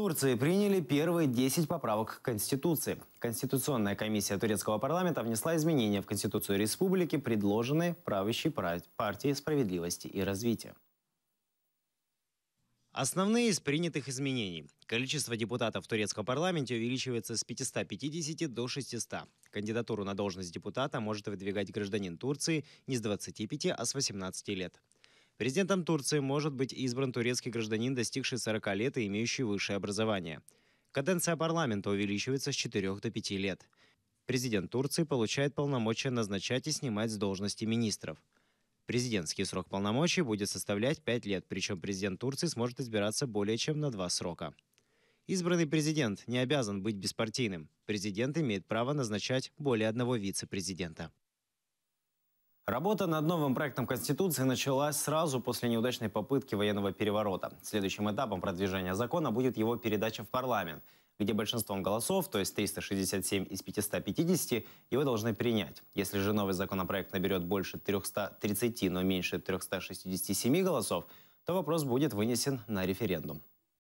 Турции приняли первые 10 поправок к Конституции. Конституционная комиссия турецкого парламента внесла изменения в Конституцию республики, предложенные правящей партией справедливости и развития. Основные из принятых изменений. Количество депутатов в турецком парламенте увеличивается с 550 до 600. Кандидатуру на должность депутата может выдвигать гражданин Турции не с 25, а с 18 лет. Президентом Турции может быть избран турецкий гражданин, достигший 40 лет и имеющий высшее образование. Каденция парламента увеличивается с 4 до 5 лет. Президент Турции получает полномочия назначать и снимать с должности министров. Президентский срок полномочий будет составлять 5 лет, причем президент Турции сможет избираться более чем на два срока. Избранный президент не обязан быть беспартийным. Президент имеет право назначать более одного вице-президента. Работа над новым проектом Конституции началась сразу после неудачной попытки военного переворота. Следующим этапом продвижения закона будет его передача в парламент, где большинством голосов, то есть 367 из 550, его должны принять. Если же новый законопроект наберет больше 330, но меньше 367 голосов, то вопрос будет вынесен на референдум.